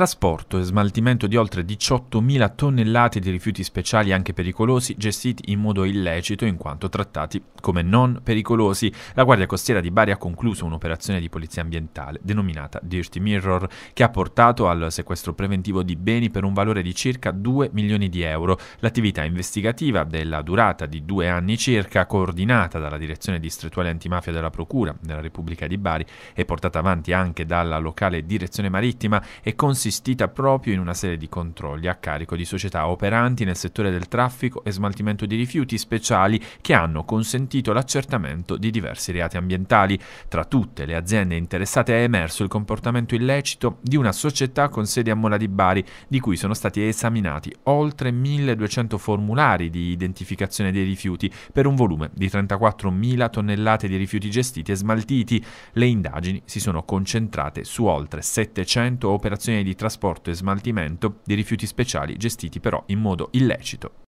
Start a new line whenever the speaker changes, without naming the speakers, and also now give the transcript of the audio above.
Trasporto e smaltimento di oltre 18.000 tonnellate di rifiuti speciali anche pericolosi gestiti in modo illecito in quanto trattati come non pericolosi. La Guardia Costiera di Bari ha concluso un'operazione di polizia ambientale denominata Dirty Mirror che ha portato al sequestro preventivo di beni per un valore di circa 2 milioni di euro. L'attività investigativa della durata di due anni circa coordinata dalla Direzione Distrettuale Antimafia della Procura della Repubblica di Bari e portata avanti anche dalla locale Direzione Marittima è consistente consistita proprio in una serie di controlli a carico di società operanti nel settore del traffico e smaltimento di rifiuti speciali che hanno consentito l'accertamento di diversi reati ambientali. Tra tutte le aziende interessate è emerso il comportamento illecito di una società con sede a Mola di Bari, di cui sono stati esaminati oltre 1200 formulari di identificazione dei rifiuti per un volume di 34.000 tonnellate di rifiuti gestiti e smaltiti. Le indagini si sono concentrate su oltre 700 operazioni di di trasporto e smaltimento di rifiuti speciali gestiti però in modo illecito.